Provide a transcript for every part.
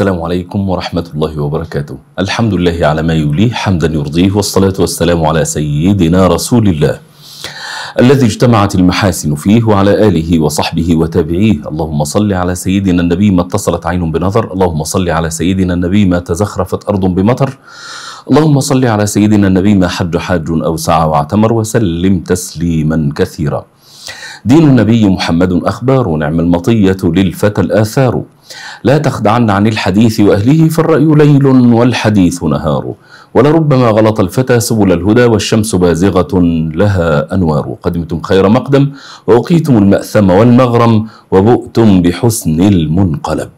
السلام عليكم ورحمة الله وبركاته الحمد لله على ما يوليه حمدا يرضيه والصلاة والسلام على سيدنا رسول الله الذي اجتمعت المحاسن فيه وعلى آله وصحبه وتابعيه اللهم صل على سيدنا النبي ما اتصلت عين بنظر اللهم صل على سيدنا النبي ما تزخرفت أرض بمطر اللهم صل على سيدنا النبي ما حج حاج أو سعى واعتمر وسلم تسليما كثيرا دين النبي محمد أخبار نعم المطية للفتى الآثار لا تخدعن عن الحديث وأهله فالرأي ليل والحديث نهار ولربما غلط الفتى سبل الهدى والشمس بازغة لها أنوار قدمتم خير مقدم وأقيتم المأثم والمغرم وبؤتم بحسن المنقلب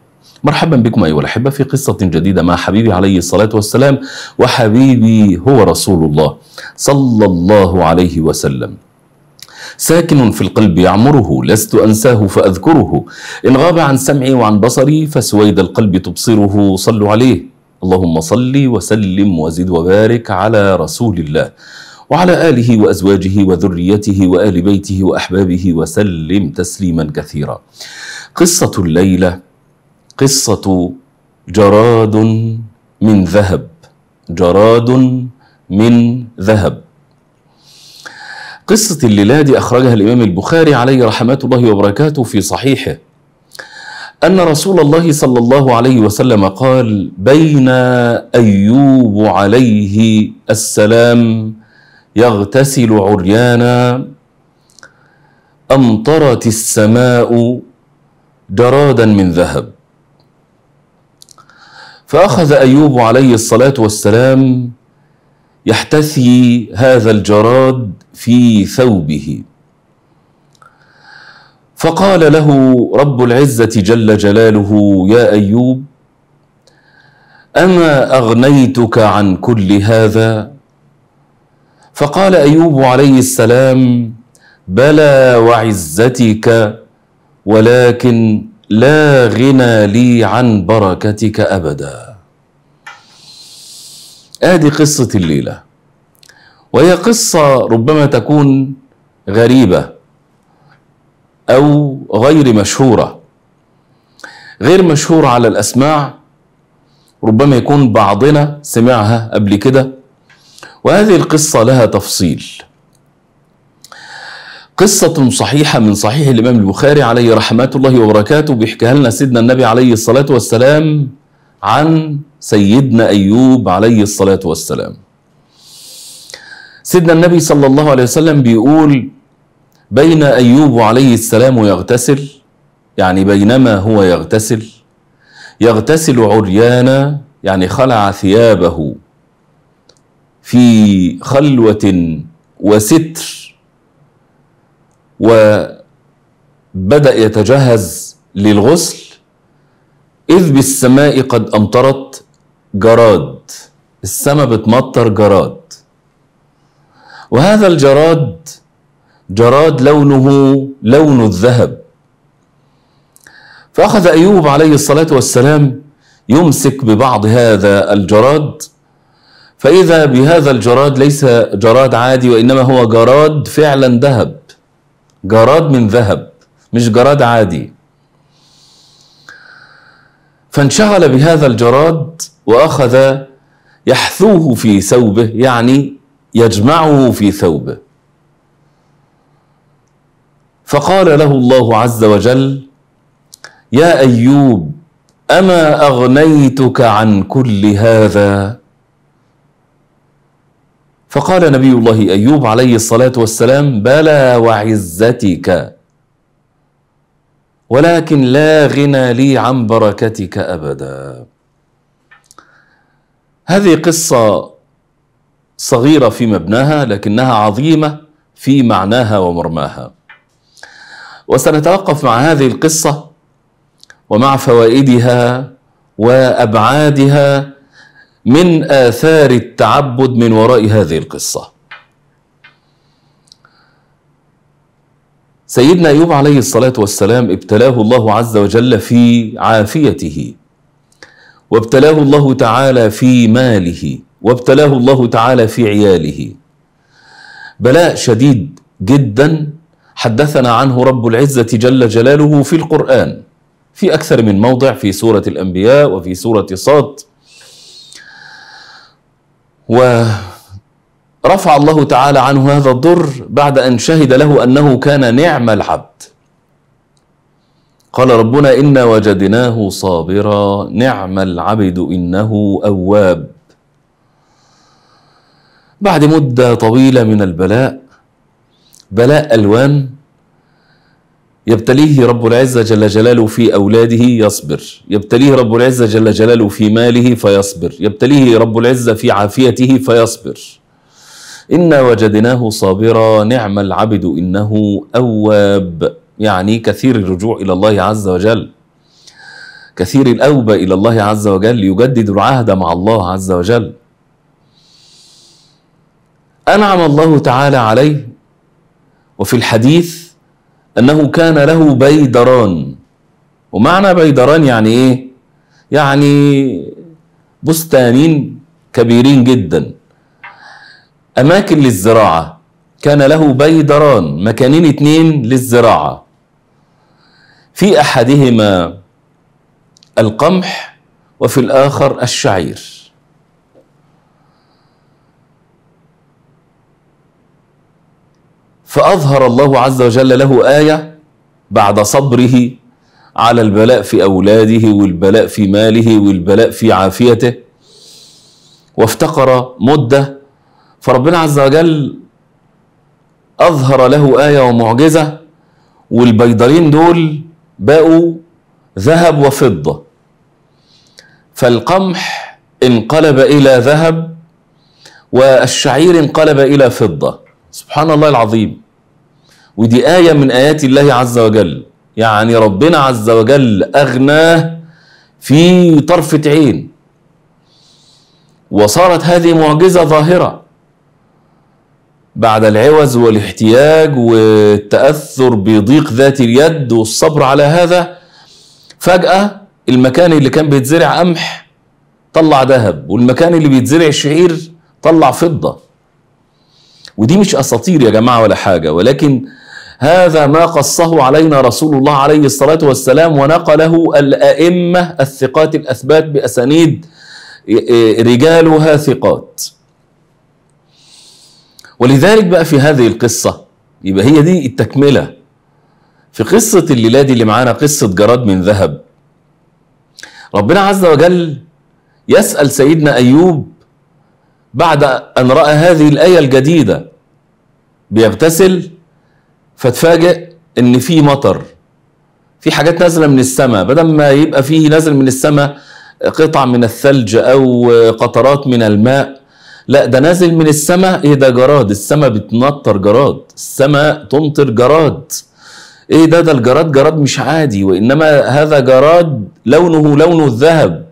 مرحبا بكم أيها الأحبة في قصة جديدة مع حبيبي عليه الصلاة والسلام وحبيبي هو رسول الله صلى الله عليه وسلم ساكن في القلب يعمره لست أنساه فأذكره إن غاب عن سمعي وعن بصري فسويد القلب تبصره صلوا عليه اللهم صل وسلم وزد وبارك على رسول الله وعلى آله وأزواجه وذريته وآل بيته وأحبابه وسلم تسليما كثيرا قصة الليلة قصة جراد من ذهب جراد من ذهب قصة الليلة دي أخرجها الإمام البخاري عليه رحمة الله وبركاته في صحيحه أن رسول الله صلى الله عليه وسلم قال بين أيوب عليه السلام يغتسل عريانا أمطرت السماء جرادا من ذهب فأخذ أيوب عليه الصلاة والسلام يحتثي هذا الجراد في ثوبه فقال له رب العزه جل جلاله يا ايوب اما اغنيتك عن كل هذا فقال ايوب عليه السلام بلى وعزتك ولكن لا غنى لي عن بركتك ابدا ادي قصه الليله وهي قصه ربما تكون غريبه او غير مشهوره غير مشهوره على الاسماع ربما يكون بعضنا سمعها قبل كده وهذه القصه لها تفصيل قصة صحيحة من صحيح الإمام البخاري عليه رحمة الله وبركاته بيحكيها لنا سيدنا النبي عليه الصلاة والسلام عن سيدنا أيوب عليه الصلاة والسلام سيدنا النبي صلى الله عليه وسلم بيقول بين أيوب عليه السلام يغتسل يعني بينما هو يغتسل يغتسل عريانا يعني خلع ثيابه في خلوة وستر وبدأ يتجهز للغسل إذ بالسماء قد أمطرت جراد السماء بتمطر جراد وهذا الجراد جراد لونه لون الذهب فأخذ أيوب عليه الصلاة والسلام يمسك ببعض هذا الجراد فإذا بهذا الجراد ليس جراد عادي وإنما هو جراد فعلا ذهب جراد من ذهب مش جراد عادي فانشغل بهذا الجراد وأخذ يحثوه في ثوبه يعني يجمعه في ثوبه فقال له الله عز وجل يا أيوب أما أغنيتك عن كل هذا فقال نبي الله أيوب عليه الصلاة والسلام بلى وعزتك ولكن لا غنى لي عن بركتك أبدا هذه قصة صغيرة في مبناها لكنها عظيمة في معناها ومرماها وسنتوقف مع هذه القصة ومع فوائدها وأبعادها من آثار التعبد من وراء هذه القصة سيدنا أيوب عليه الصلاة والسلام ابتلاه الله عز وجل في عافيته وابتلاه الله تعالى في ماله وابتلاه الله تعالى في عياله بلاء شديد جدا حدثنا عنه رب العزه جل جلاله في القران في اكثر من موضع في سوره الانبياء وفي سوره صاد ورفع الله تعالى عنه هذا الضر بعد ان شهد له انه كان نعم العبد قال ربنا إنا وجدناه صابرا نعم العبد إنه أواب بعد مدة طويلة من البلاء بلاء ألوان يبتليه رب العزة جل جلاله في أولاده يصبر يبتليه رب العزة جل جلاله في ماله فيصبر يبتليه رب العزة في عافيته فيصبر إنا وجدناه صابرا نعم العبد إنه أواب يعني كثير الرجوع إلى الله عز وجل كثير الأوبة إلى الله عز وجل يجدد العهد مع الله عز وجل أنعم الله تعالى عليه وفي الحديث أنه كان له بيدران ومعنى بيدران يعني إيه؟ يعني بستانين كبيرين جدا أماكن للزراعة كان له بيدران مكانين اتنين للزراعة في أحدهما القمح وفي الآخر الشعير فأظهر الله عز وجل له آية بعد صبره على البلاء في أولاده والبلاء في ماله والبلاء في عافيته وافتقر مدة فربنا عز وجل أظهر له آية ومعجزة والبيضلين دول بقوا ذهب وفضة فالقمح انقلب إلى ذهب والشعير انقلب إلى فضة سبحان الله العظيم ودي آية من آيات الله عز وجل يعني ربنا عز وجل أغناه في طرفة عين وصارت هذه معجزة ظاهرة بعد العوز والاحتياج والتأثر بضيق ذات اليد والصبر على هذا فجأة المكان اللي كان بيتزرع قمح طلع ذهب والمكان اللي بيتزرع شعير طلع فضة ودي مش أساطير يا جماعة ولا حاجة ولكن هذا ما قصه علينا رسول الله عليه الصلاة والسلام ونقله الأئمة الثقات الأثبات بأسانيد رجالها ثقات ولذلك بقى في هذه القصة يبقى هي دي التكملة في قصة الليلة دي اللي معانا قصة جراد من ذهب ربنا عز وجل يسأل سيدنا أيوب بعد أن رأى هذه الآية الجديدة بيغتسل فتفاجئ إن في مطر في حاجات نازلة من السماء بدل ما يبقى فيه نازل من السماء قطع من الثلج أو قطرات من الماء لا ده نازل من السماء ايه ده جراد السماء بتنطر جراد السماء تمطر جراد ايه ده ده الجراد جراد مش عادي وانما هذا جراد لونه لون الذهب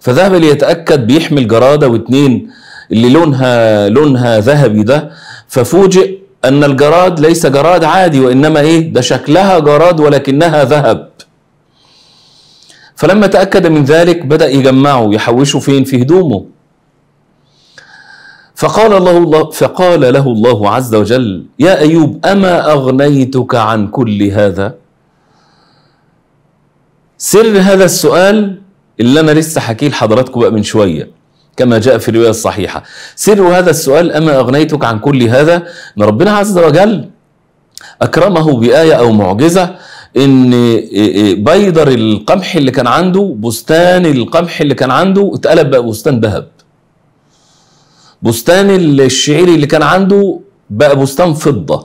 فذهب ليتاكد بيحمل جراده واتنين اللي لونها لونها ذهبي ده ففوجئ ان الجراد ليس جراد عادي وانما ايه ده شكلها جراد ولكنها ذهب فلما تاكد من ذلك بدا يجمعه يحوشه فين في هدومه فقال الله, الله فقال له الله عز وجل يا أيوب أما أغنيتك عن كل هذا سر هذا السؤال اللي أنا لسه حكيه لحضراتكم بقى من شوية كما جاء في الرواية الصحيحة سر هذا السؤال أما أغنيتك عن كل هذا أن ربنا عز وجل أكرمه بآية أو معجزة ان إيه، إيه، بيدر القمح اللي كان عنده بستان القمح اللي كان عنده اتقلب بقى بستان ذهب بستان الشعيري اللي كان عنده بقى بستان فضة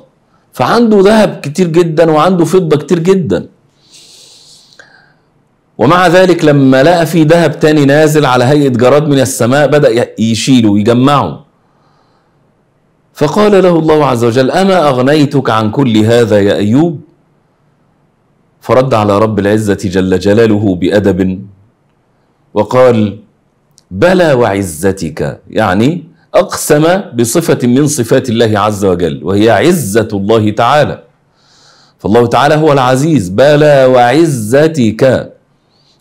فعنده ذهب كتير جدا وعنده فضة كتير جدا ومع ذلك لما لقى في ذهب تاني نازل على هيئة جراد من السماء بدأ يشيله ويجمعه فقال له الله عز وجل أما أغنيتك عن كل هذا يا أيوب فرد على رب العزة جل جلاله بأدب وقال بلى وعزتك يعني أقسم بصفة من صفات الله عز وجل وهي عزة الله تعالى فالله تعالى هو العزيز بلى وعزتك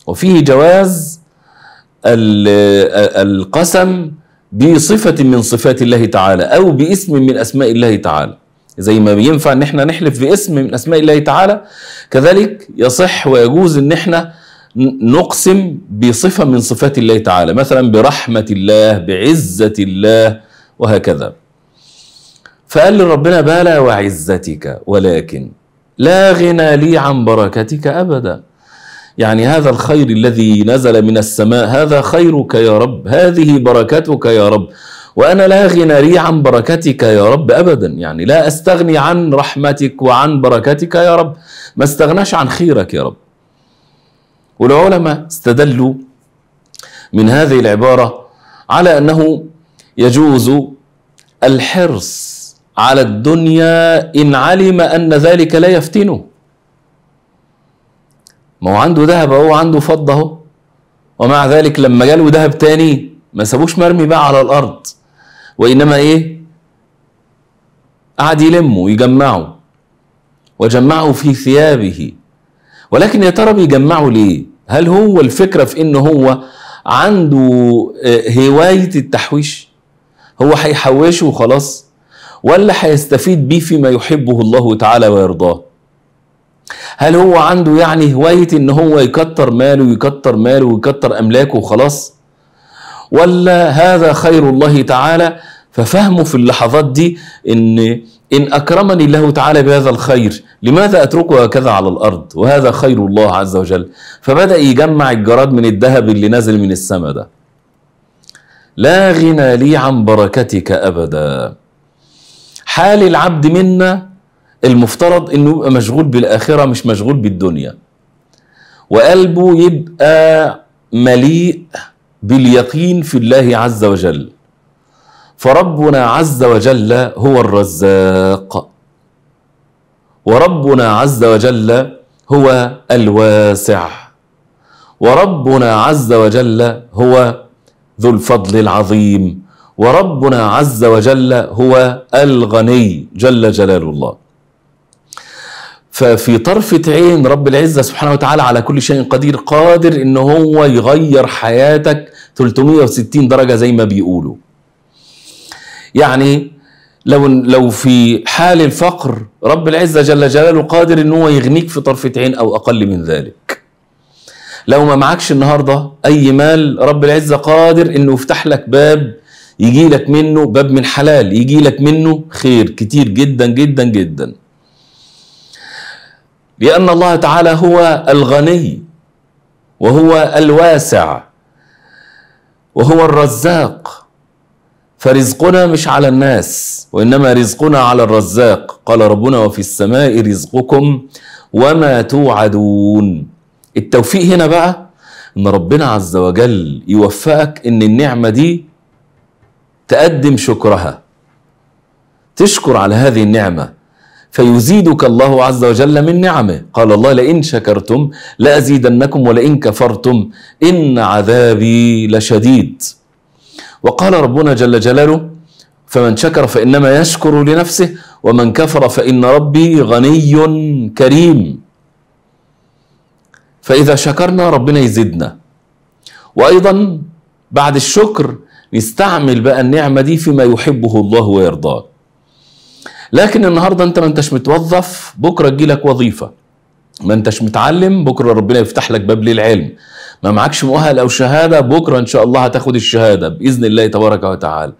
وفيه جواز القسم بصفة من صفات الله تعالى أو باسم من أسماء الله تعالى زي ما بينفع ان احنا نحلف باسم من اسماء الله تعالى كذلك يصح ويجوز ان احنا نقسم بصفة من صفات الله تعالى مثلا برحمة الله بعزة الله وهكذا فقال لربنا بالا بلى وعزتك ولكن لا غنى لي عن بركتك أبدا يعني هذا الخير الذي نزل من السماء هذا خيرك يا رب هذه بركتك يا رب وأنا لا غنى لي عن بركتك يا رب أبدا يعني لا أستغني عن رحمتك وعن بركتك يا رب ما استغناش عن خيرك يا رب والعلماء استدلوا من هذه العبارة على أنه يجوز الحرص على الدنيا إن علم أن ذلك لا يفتنه ما هو عنده ذهب أهو عنده فضة أهو ومع ذلك لما جاله ذهب تاني ما سابوش مرمي بقى على الأرض وإنما إيه قعد يلمه ويجمعه وجمعه في ثيابه ولكن يا ترى بيجمعوا ليه هل هو الفكرة في ان هو عنده آه، هواية التحويش هو هيحوشه وخلاص ولا هيستفيد بيه فيما يحبه الله تعالى ويرضاه هل هو عنده يعني هواية ان هو يكتر ماله ويكتر ماله ويكتر املاكه وخلاص ولا هذا خير الله تعالى ففهمه في اللحظات دي ان إن أكرمني الله تعالى بهذا الخير لماذا أتركه هكذا على الأرض وهذا خير الله عز وجل فبدأ يجمع الجراد من الذهب اللي نازل من السماء ده لا غنى لي عن بركتك أبدا حال العبد منا المفترض أنه يبقى مشغول بالآخرة مش مشغول بالدنيا وقلبه يبقى مليء باليقين في الله عز وجل فربنا عز وجل هو الرزاق وربنا عز وجل هو الواسع وربنا عز وجل هو ذو الفضل العظيم وربنا عز وجل هو الغني جل جلال الله ففي طرفة عين رب العزة سبحانه وتعالى على كل شيء قدير قادر ان هو يغير حياتك 360 درجة زي ما بيقولوا يعني لو لو في حال الفقر رب العزه جل جلاله قادر ان هو يغنيك في طرفه عين او اقل من ذلك لو ما معكش النهارده اي مال رب العزه قادر انه يفتح لك باب يجي لك منه باب من حلال يجي لك منه خير كتير جدا جدا جدا لان الله تعالى هو الغني وهو الواسع وهو الرزاق فرزقنا مش على الناس وإنما رزقنا على الرزاق قال ربنا وفي السماء رزقكم وما توعدون التوفيق هنا بقى إن ربنا عز وجل يوفقك إن النعمة دي تقدم شكرها تشكر على هذه النعمة فيزيدك الله عز وجل من نعمه قال الله لئن شكرتم لأزيدنكم ولئن كفرتم إن عذابي لشديد وقال ربنا جل جلاله فمن شكر فإنما يشكر لنفسه ومن كفر فإن ربي غني كريم فإذا شكرنا ربنا يزيدنا وأيضا بعد الشكر نستعمل بقى النعمة دي فيما يحبه الله ويرضاه لكن النهاردة أنت ما أنتش متوظف بكرة تجيلك وظيفة ما أنتش متعلم بكرة ربنا يفتح لك باب للعلم ما معكش مؤهل او شهاده بكره ان شاء الله هتاخد الشهاده باذن الله تبارك وتعالى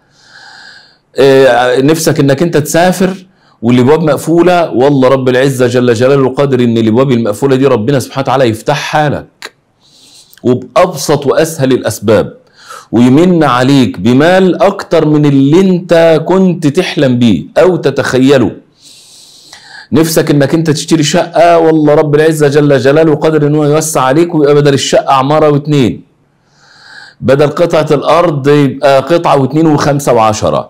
إيه، نفسك انك انت تسافر والابواب مقفوله والله رب العزه جل جلاله قادر ان الابواب المقفوله دي ربنا سبحانه وتعالى يفتحها لك وبابسط واسهل الاسباب ويمن عليك بمال اكتر من اللي انت كنت تحلم بيه او تتخيله نفسك انك انت تشتري شقه والله رب العزه جل جلاله قادر ان هو يوسع عليك ويبقى بدل الشقه عماره واثنين بدل قطعه الارض يبقى قطعه واثنين وخمسه وعشره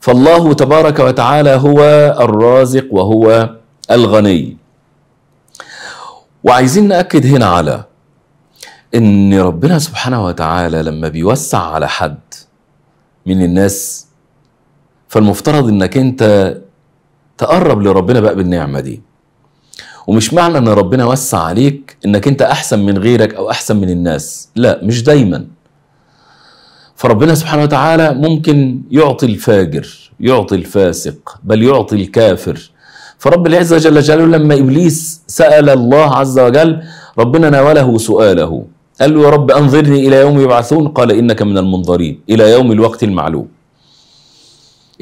فالله تبارك وتعالى هو الرازق وهو الغني وعايزين ناكد هنا على ان ربنا سبحانه وتعالى لما بيوسع على حد من الناس فالمفترض انك انت تقرب لربنا بقى بالنعمة دي ومش معنى ان ربنا وسع عليك انك انت احسن من غيرك او احسن من الناس لا مش دايما فربنا سبحانه وتعالى ممكن يعطي الفاجر يعطي الفاسق بل يعطي الكافر فرب العزة جل جلاله لما إبليس سأل الله عز وجل ربنا ناوله سؤاله قال له يا رب أنظرني إلى يوم يبعثون قال إنك من المنظرين إلى يوم الوقت المعلوم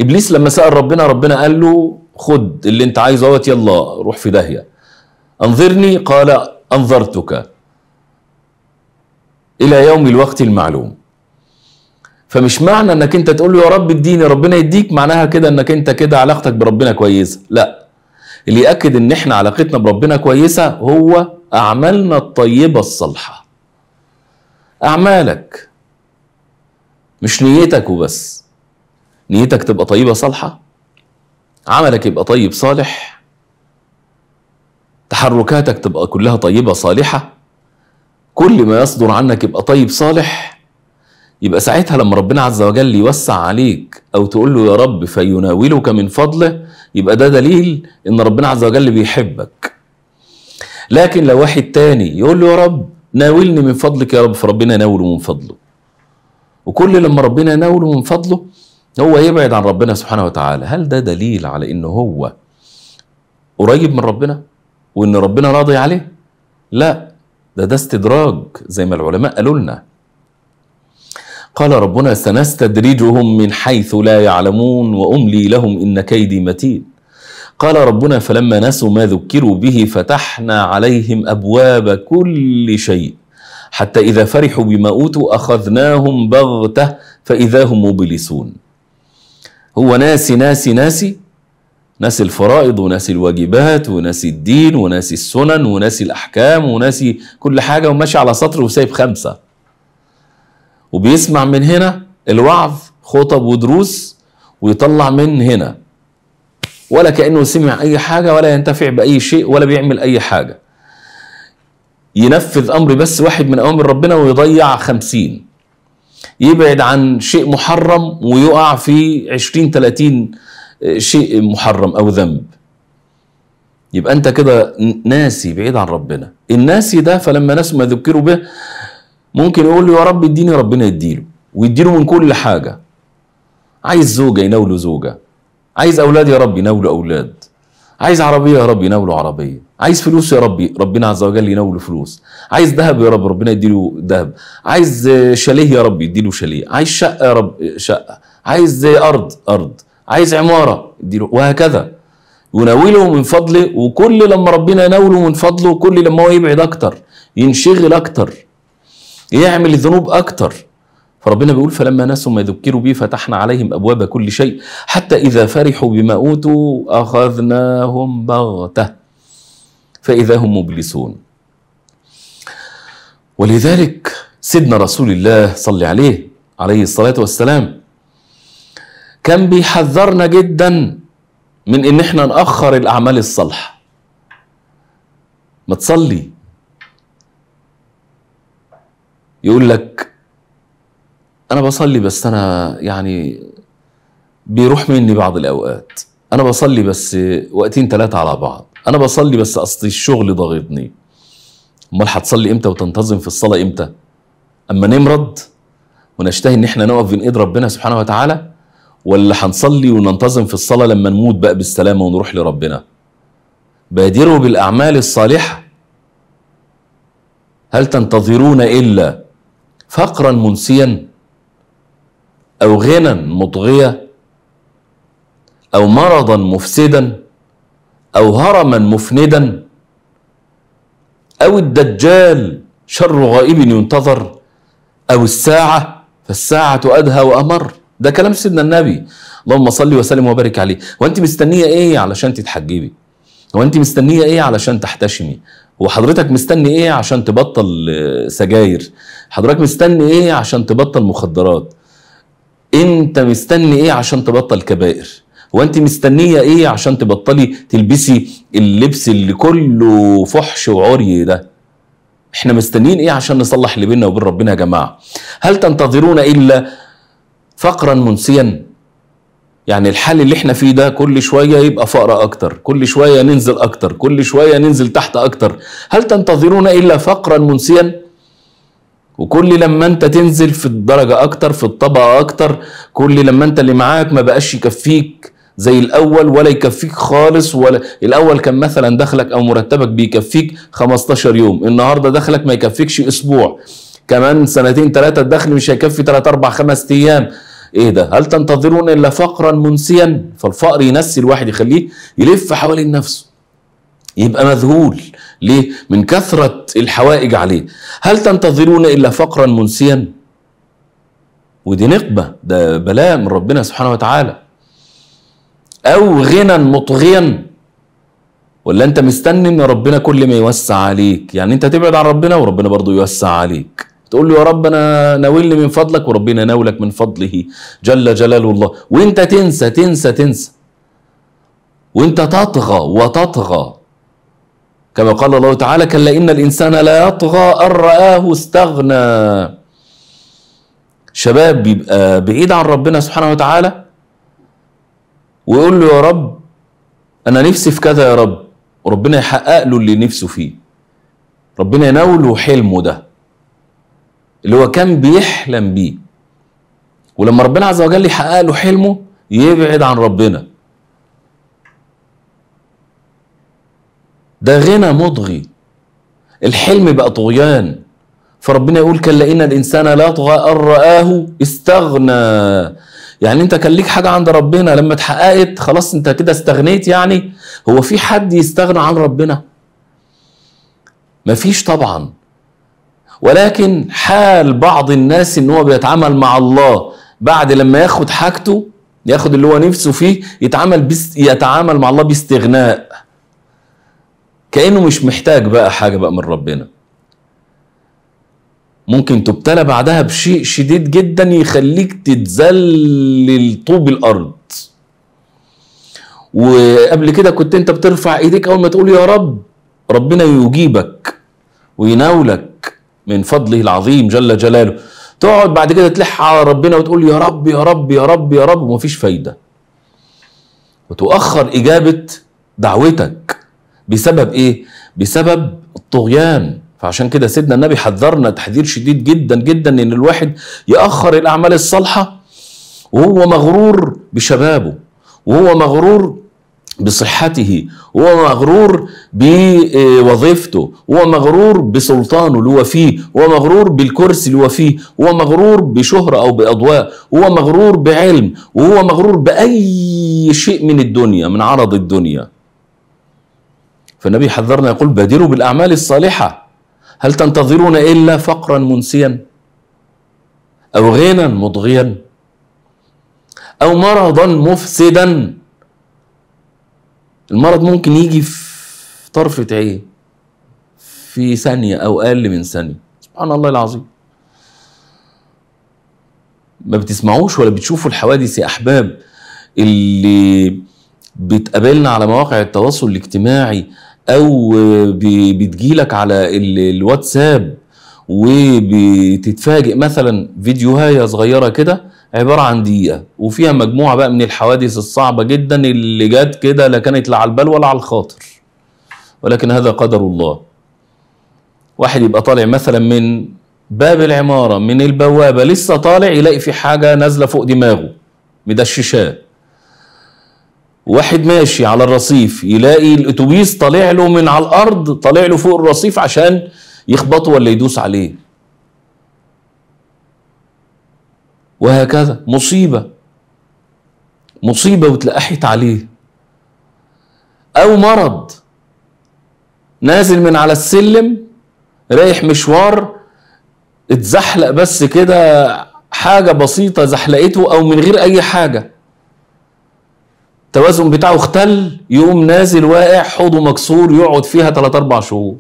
إبليس لما سأل ربنا ربنا قال له خد اللي انت عايزه اهوت يلا روح في داهيه انظرني قال انظرتك الى يوم الوقت المعلوم فمش معنى انك انت تقول له يا رب اديني ربنا يديك معناها كده انك انت كده علاقتك بربنا كويسه لا اللي ياكد ان احنا علاقتنا بربنا كويسه هو اعمالنا الطيبه الصالحه اعمالك مش نيتك وبس نيتك تبقى طيبه صالحه عملك يبقى طيب صالح تحركاتك تبقى كلها طيبة صالحة كل ما يصدر عنك يبقى طيب صالح يبقى ساعتها لما ربنا عز وجل يوسع عليك او تقول له يا رب فيناولك من فضله يبقى ده دليل ان ربنا عز وجل بيحبك لكن لو واحد تاني يقول له يا رب ناولني من فضلك يا رب فربنا يناوله من فضله وكل لما ربنا يناوله من فضله هو يبعد عن ربنا سبحانه وتعالى هل ده دليل على ان هو قريب من ربنا وان ربنا راضي عليه لا ده ده استدراج زي ما العلماء قالوا لنا قال ربنا سنستدرجهم من حيث لا يعلمون واملي لهم ان كيدي متين قال ربنا فلما نسوا ما ذكروا به فتحنا عليهم ابواب كل شيء حتى اذا فرحوا بما اوتوا اخذناهم بغته فاذا هم مبلسون هو ناسي ناسي ناسي ناسي الفرائض وناسي الواجبات وناسي الدين وناسي السنن وناسي الأحكام وناسي كل حاجة وماشي على سطر وسايب خمسة وبيسمع من هنا الوعظ خطب ودروس ويطلع من هنا ولا كأنه سمع أي حاجة ولا ينتفع بأي شيء ولا بيعمل أي حاجة ينفذ أمر بس واحد من أوامر ربنا ويضيع خمسين يبعد عن شيء محرم ويقع في 20 30 آه، شيء محرم او ذنب يبقى انت كده ناسي بعيد عن ربنا الناسي ده فلما ناس ما ذكروا به ممكن يقول له يا رب اديني ربنا يديله ويديله من كل حاجه عايز زوجه يناوله زوجه عايز اولاد يا رب يناولوا اولاد عايز عربيه يا رب يناوله عربيه عايز فلوس يا ربي ربنا عز وجل يناوله فلوس عايز ذهب يا رب ربنا يديله ذهب عايز شاليه يا رب يديله شاليه عايز شقه يا رب شقه عايز ارض ارض عايز عماره يديله وهكذا يناوله من فضله وكل لما ربنا يناوله من فضله كل لما هو يبعد اكتر ينشغل اكتر يعمل الذنوب اكتر فربنا بيقول فلما نسوا ما ذكروا به فتحنا عليهم ابواب كل شيء حتى اذا فرحوا بما اوتوا اخذناهم بغته فاذا هم مبلسون ولذلك سيدنا رسول الله صلى عليه عليه الصلاه والسلام كان بيحذرنا جدا من ان احنا ناخر الاعمال الصالحه ما تصلي يقول لك انا بصلي بس انا يعني بيروح مني بعض الاوقات انا بصلي بس وقتين ثلاثه على بعض انا بصلي بس اصل الشغل ضاغطني امال هتصلي امتى وتنتظم في الصلاه امتى اما نمرض ونشتهي ان احنا نقف بين ايد ربنا سبحانه وتعالى ولا هنصلي وننتظم في الصلاه لما نموت بقى بالسلامه ونروح لربنا بادروا بالاعمال الصالحه هل تنتظرون الا فقرا منسيا أو غنى مطغية أو مرضا مفسدا أو هرما مفندا أو الدجال شر غائب ينتظر أو الساعة فالساعة أدهى وأمر ده كلام سيدنا النبي اللهم صل وسلم وبارك عليه وانت مستنيه ايه علشان تتحجبي هو انت مستنيه ايه علشان تحتشمي وحضرتك مستني ايه عشان تبطل آه، سجاير حضرتك مستني ايه عشان تبطل مخدرات انت مستني ايه عشان تبطل كبائر هو انت مستنيه ايه عشان تبطلي تلبسي اللبس اللي كله فحش وعري ده احنا مستنيين ايه عشان نصلح اللي بيننا وبين ربنا يا جماعه هل تنتظرون الا فقرا منسيا يعني الحال اللي احنا فيه ده كل شوية يبقى فقرة أكتر كل شوية ننزل أكتر كل شوية ننزل تحت أكتر هل تنتظرون إلا فقرا منسيا وكل لما انت تنزل في الدرجه اكتر في الطبقه اكتر كل لما انت اللي معاك ما بقاش يكفيك زي الاول ولا يكفيك خالص ولا الاول كان مثلا دخلك او مرتبك بيكفيك 15 يوم النهارده دخلك ما يكفيكش اسبوع كمان سنتين ثلاثه الدخل مش هيكفي ثلاثة اربع خمس ايام ايه ده هل تنتظرون الا فقرا منسيا فالفقر ينسي الواحد يخليه يلف حوالين نفسه يبقى مذهول ليه؟ من كثرة الحوائج عليه هل تنتظرون إلا فقرا منسيا؟ ودي نقمة ده بلاء من ربنا سبحانه وتعالى أو غنى مطغيا ولا أنت مستني إن ربنا كل ما يوسع عليك يعني أنت تبعد عن ربنا وربنا برضه يوسع عليك تقول له يا رب انا ناولني من فضلك وربنا ناولك من فضله جل جلاله الله وانت تنسى تنسى تنسى وانت تطغى وتطغى كما قال الله تعالى كلا إن الإنسان لا يطغى أن رآه استغنى شباب بيبقى آه، بعيد عن ربنا سبحانه وتعالى ويقول له يا رب أنا نفسي في كذا يا رب وربنا يحقق له اللي نفسه فيه ربنا يناوله حلمه ده اللي هو كان بيحلم بيه ولما ربنا عز وجل يحقق له حلمه يبعد عن ربنا ده غنى مضغي الحلم بقى طغيان فربنا يقول كلا ان الانسان لا طغى ان رآه استغنى يعني انت كان ليك حاجه عند ربنا لما اتحققت خلاص انت كده استغنيت يعني هو في حد يستغنى عن ربنا مفيش طبعا ولكن حال بعض الناس ان هو بيتعامل مع الله بعد لما ياخد حاجته ياخد اللي هو نفسه فيه يتعامل بس يتعامل مع الله باستغناء كانه مش محتاج بقى حاجه بقى من ربنا ممكن تبتلى بعدها بشيء شديد جدا يخليك تتذلل طوب الارض وقبل كده كنت انت بترفع ايديك اول ما تقول يا رب ربنا يجيبك ويناولك من فضله العظيم جل جلاله تقعد بعد كده تلح على ربنا وتقول يا رب يا رب يا رب يا رب ومفيش فايده وتؤخر اجابه دعوتك بسبب ايه؟ بسبب الطغيان فعشان كده سيدنا النبي حذرنا تحذير شديد جدا جدا ان الواحد ياخر الاعمال الصالحه وهو مغرور بشبابه وهو مغرور بصحته وهو مغرور بوظيفته وهو مغرور بسلطانه اللي هو فيه وهو مغرور بالكرسي اللي هو فيه وهو مغرور بشهرة أو بأضواء وهو مغرور بعلم وهو مغرور بأي شيء من الدنيا من عرض الدنيا فالنبي حذرنا يقول بادروا بالأعمال الصالحة هل تنتظرون إلا فقرا منسيا أو غنى مضغيا أو مرضا مفسدا المرض ممكن يجي في طرفة عين في ثانية أو أقل من ثانية سبحان الله العظيم ما بتسمعوش ولا بتشوفوا الحوادث يا أحباب اللي بتقابلنا على مواقع التواصل الاجتماعي او بتجيلك على الواتساب وبتتفاجئ مثلا فيديوهايه صغيره كده عباره عن دقيقه وفيها مجموعه بقى من الحوادث الصعبه جدا اللي جت كده لا كانت لا على البال ولا على الخاطر ولكن هذا قدر الله واحد يبقى طالع مثلا من باب العماره من البوابه لسه طالع يلاقي في حاجه نازله فوق دماغه مدششاه واحد ماشي على الرصيف يلاقي الاتوبيس طالع له من على الارض طالع له فوق الرصيف عشان يخبطه ولا يدوس عليه وهكذا مصيبة مصيبة وتلقحت عليه أو مرض نازل من على السلم رايح مشوار اتزحلق بس كده حاجة بسيطة زحلقته أو من غير أي حاجة التوازن بتاعه اختل يقوم نازل واقع حوضه مكسور يقعد فيها 3 4 شهور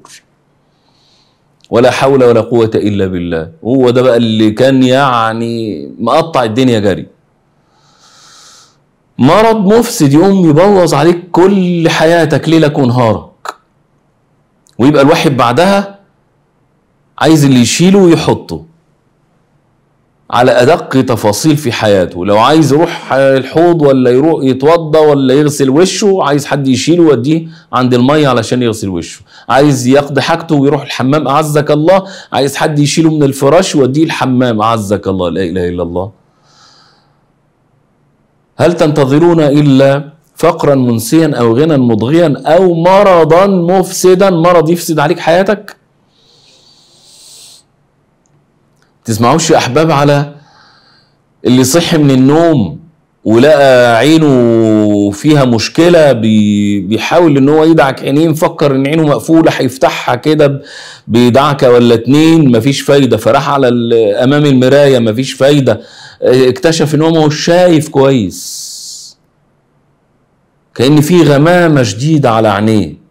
ولا حول ولا قوة إلا بالله هو ده بقى اللي كان يعني مقطع الدنيا جري مرض مفسد يقوم يبوظ عليك كل حياتك ليلك ونهارك ويبقى الواحد بعدها عايز اللي يشيله ويحطه على ادق تفاصيل في حياته لو عايز يروح الحوض ولا يروح يتوضى ولا يغسل وشه عايز حد يشيله ويوديه عند الميه علشان يغسل وشه عايز يقضي حاجته ويروح الحمام اعزك الله عايز حد يشيله من الفراش ويوديه الحمام اعزك الله لا اله الا الله هل تنتظرون الا فقرا منسيا او غنى مضغيا او مرضا مفسدا مرض يفسد عليك حياتك تسمعوش يا احباب على اللي صحي من النوم ولقى عينه فيها مشكلة بيحاول ان هو يدعك عينيه مفكر ان عينه مقفولة هيفتحها كده بدعكة ولا اتنين مفيش فايدة فراح على امام المراية مفيش فايدة اه، اكتشف ان هو مش شايف كويس كأن في غمامة شديدة على عينيه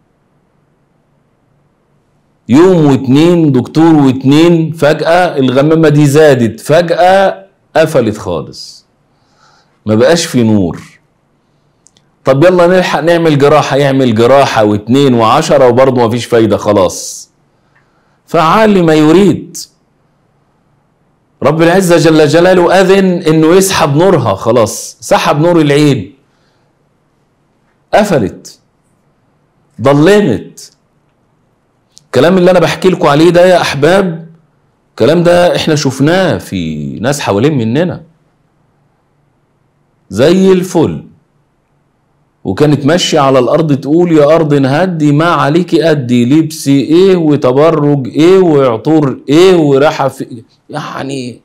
يوم واتنين دكتور واتنين فجأة الغمامة دي زادت فجأة قفلت خالص ما بقاش في نور طب يلا نلحق نعمل جراحة يعمل جراحة واتنين وعشرة وبرضه مفيش فايدة خلاص فعال ما يريد رب العزة جل جلاله أذن إنه يسحب نورها خلاص سحب نور العين قفلت ضلمت الكلام اللي انا بحكي لكم عليه ده يا احباب الكلام ده احنا شفناه في ناس حوالين مننا زي الفل وكانت ماشية على الأرض تقول يا أرض نهدي ما عليك أدي لبسي إيه وتبرج إيه وعطور إيه في إيه. يعني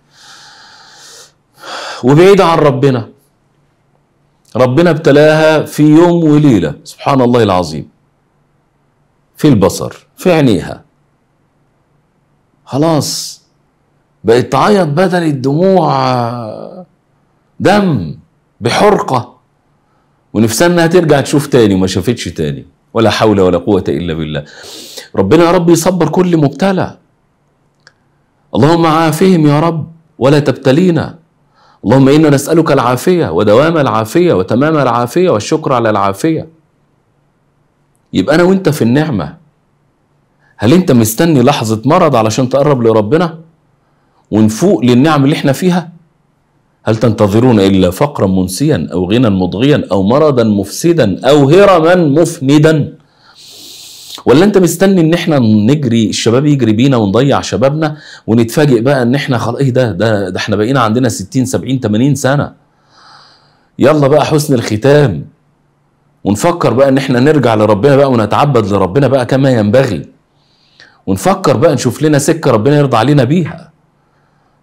وبعيدة عن ربنا ربنا ابتلاها في يوم وليلة سبحان الله العظيم في البصر في عينيها خلاص بقت تعيط بدل الدموع دم بحرقة ونفسها انها ترجع تشوف تاني وما شافتش تاني ولا حول ولا قوة إلا بالله ربنا يا رب يصبر كل مبتلى اللهم عافهم يا رب ولا تبتلينا اللهم إنا نسألك العافية ودوام العافية وتمام العافية والشكر على العافية يبقى أنا وأنت في النعمة هل انت مستني لحظة مرض علشان تقرب لربنا ونفوق للنعم اللي احنا فيها هل تنتظرون إلا فقرا منسيا أو غنى مضغيا أو مرضا مفسدا أو هرما مفندا ولا انت مستني ان احنا نجري الشباب يجري بينا ونضيع شبابنا ونتفاجئ بقى ان احنا خلاص ايه ده ده ده احنا بقينا عندنا 60 70 80 سنه يلا بقى حسن الختام ونفكر بقى ان احنا نرجع لربنا بقى ونتعبد لربنا بقى كما ينبغي ونفكر بقى نشوف لنا سكه ربنا يرضى علينا بيها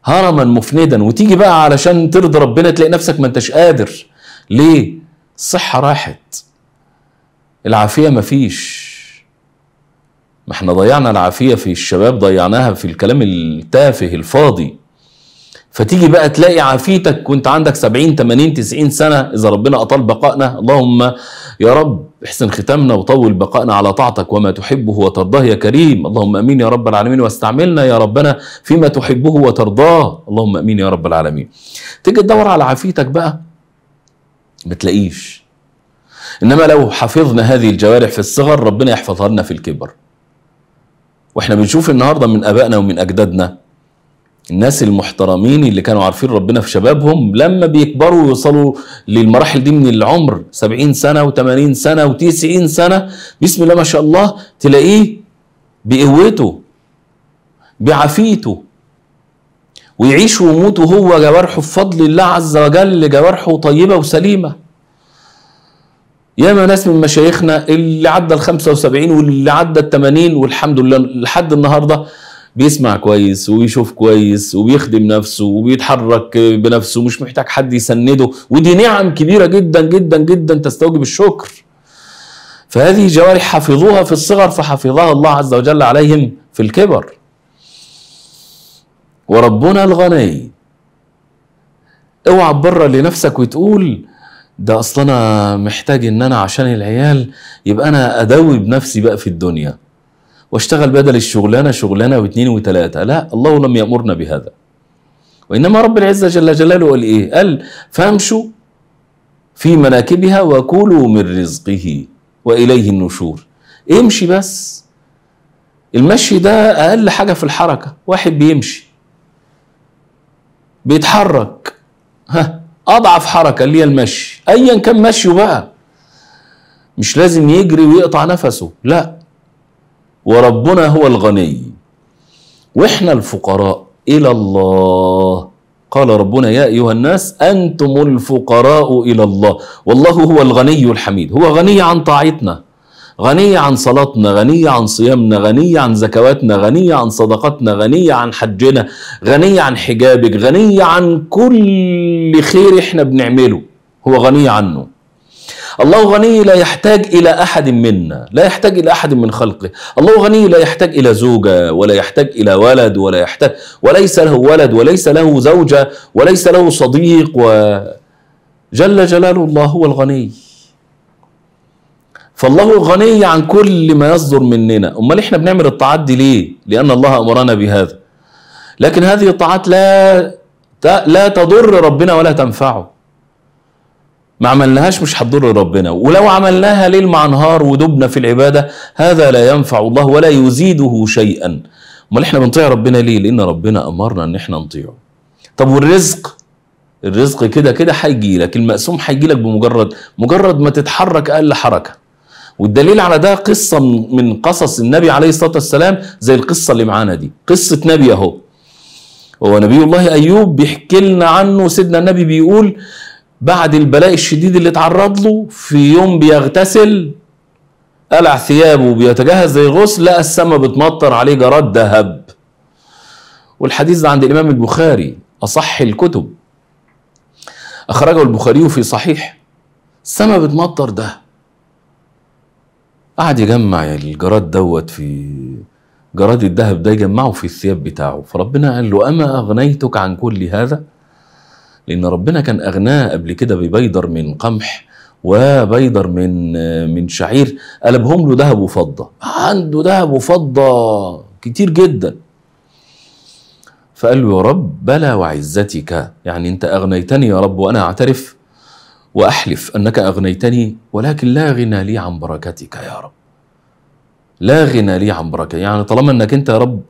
هرما مفندا وتيجي بقى علشان ترضي ربنا تلاقي نفسك ما انتش قادر ليه الصحه راحت العافيه مفيش ما احنا ضيعنا العافيه في الشباب ضيعناها في الكلام التافه الفاضي فتيجي بقى تلاقي عافيتك وانت عندك 70 80 90 سنه اذا ربنا اطال بقائنا اللهم يا رب احسن ختامنا وطول بقائنا على طاعتك وما تحبه وترضاه يا كريم اللهم امين يا رب العالمين واستعملنا يا ربنا فيما تحبه وترضاه اللهم امين يا رب العالمين تيجي تدور على عافيتك بقى ما تلاقيش انما لو حفظنا هذه الجوارح في الصغر ربنا يحفظها لنا في الكبر واحنا بنشوف النهارده من ابائنا ومن اجدادنا الناس المحترمين اللي كانوا عارفين ربنا في شبابهم لما بيكبروا ويوصلوا للمراحل دي من العمر 70 سنة و80 سنة و90 سنة بسم الله ما شاء الله تلاقيه بقوته بعافيته ويعيش ويموت وهو جوارحه بفضل الله عز وجل جوارحه طيبة وسليمة ياما ناس من مشايخنا اللي عدى ال 75 واللي عدى ال 80 والحمد لله لحد النهارده بيسمع كويس ويشوف كويس وبيخدم نفسه وبيتحرك بنفسه مش محتاج حد يسنده ودي نعم كبيره جدا جدا جدا تستوجب الشكر فهذه جوارح حفظوها في الصغر فحفظها الله عز وجل عليهم في الكبر وربنا الغني اوعى تبرر لنفسك وتقول ده اصلا انا محتاج ان انا عشان العيال يبقى انا ادوب بنفسي بقى في الدنيا واشتغل بدل الشغلانة شغلانة واثنين وثلاثة لا الله لم يأمرنا بهذا وإنما رب العزة جل جلاله قال إيه قال فامشوا في مناكبها وكلوا من رزقه وإليه النشور امشي بس المشي ده أقل حاجة في الحركة واحد بيمشي بيتحرك ها أضعف حركة اللي هي المشي أيا كان مشيه بقى مش لازم يجري ويقطع نفسه لا وربنا هو الغني واحنا الفقراء الى الله قال ربنا يا ايها الناس انتم الفقراء الى الله والله هو الغني الحميد هو غني عن طاعتنا غني عن صلاتنا غني عن صيامنا غني عن زكواتنا غني عن صدقاتنا غني عن حجنا غني عن حجابك غني عن كل خير احنا بنعمله هو غني عنه الله غني لا يحتاج إلى أحد منا لا يحتاج إلى أحد من خلقه الله غني لا يحتاج إلى زوجة ولا يحتاج إلى ولد ولا يحتاج وليس له ولد وليس له زوجة وليس له صديق وجل جلال الله هو الغني فالله غني عن كل ما يصدر مننا امال احنا بنعمل الطاعات دي ليه لان الله امرنا بهذا لكن هذه الطاعات لا لا تضر ربنا ولا تنفعه ما عملناهاش مش هتضر ربنا ولو عملناها ليل مع نهار ودبنا في العبادة هذا لا ينفع الله ولا يزيده شيئا امال احنا بنطيع ربنا ليه لان ربنا امرنا ان احنا نطيعه طب والرزق الرزق كده كده هيجي لك المقسوم هيجي لك بمجرد مجرد ما تتحرك اقل حركه والدليل على ده قصه من قصص النبي عليه الصلاه والسلام زي القصه اللي معانا دي قصه نبي اهو هو نبي الله ايوب بيحكي لنا عنه سيدنا النبي بيقول بعد البلاء الشديد اللي اتعرض له في يوم بيغتسل قلع ثيابه وبيتجهز للغسل لقى السماء بتمطر عليه جراد ذهب والحديث ده عند الإمام البخاري أصح الكتب أخرجه البخاري في صحيح السماء بتمطر ده قعد يجمع الجراد دوت في جراد الذهب ده يجمعه في الثياب بتاعه فربنا قال له أما أغنيتك عن كل هذا لأن ربنا كان أغناه قبل كده ببيدر من قمح وبيدر من من شعير قلبهم له ذهب وفضة عنده ذهب وفضة كتير جدا فقال له يا رب بلى وعزتك يعني أنت أغنيتني يا رب وأنا أعترف وأحلف أنك أغنيتني ولكن لا غنى لي عن بركتك يا رب لا غنى لي عن بركة يعني طالما أنك أنت يا رب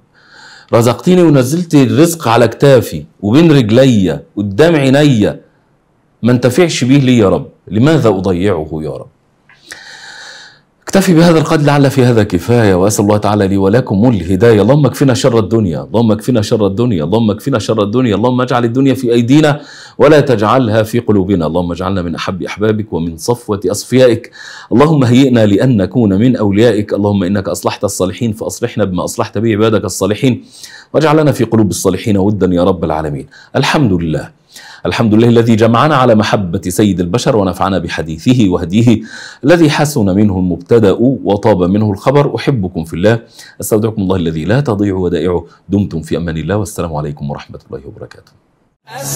رزقتني ونزلت الرزق على كتافي وبين رجلي قدام عينيا ما انتفعش بيه ليه يا رب لماذا أضيعه يا رب اكتفي بهذا القدر لعل في هذا كفايه واسال الله تعالى لي ولكم الهدايه اللهم اكفنا شر الدنيا اللهم اكفنا شر الدنيا اللهم اكفنا شر الدنيا اللهم اجعل الدنيا في ايدينا ولا تجعلها في قلوبنا اللهم اجعلنا من احب احبابك ومن صفوه اصفيائك اللهم هيئنا لان نكون من اوليائك اللهم انك اصلحت الصالحين فاصلحنا بما اصلحت به عبادك الصالحين واجعلنا في قلوب الصالحين ودا يا رب العالمين الحمد لله الحمد لله الذي جمعنا على محبة سيد البشر ونفعنا بحديثه وهديه الذي حسن منه المبتدأ وطاب منه الخبر أحبكم في الله أستودعكم الله الذي لا تضيع ودائعه دمتم في أمان الله والسلام عليكم ورحمة الله وبركاته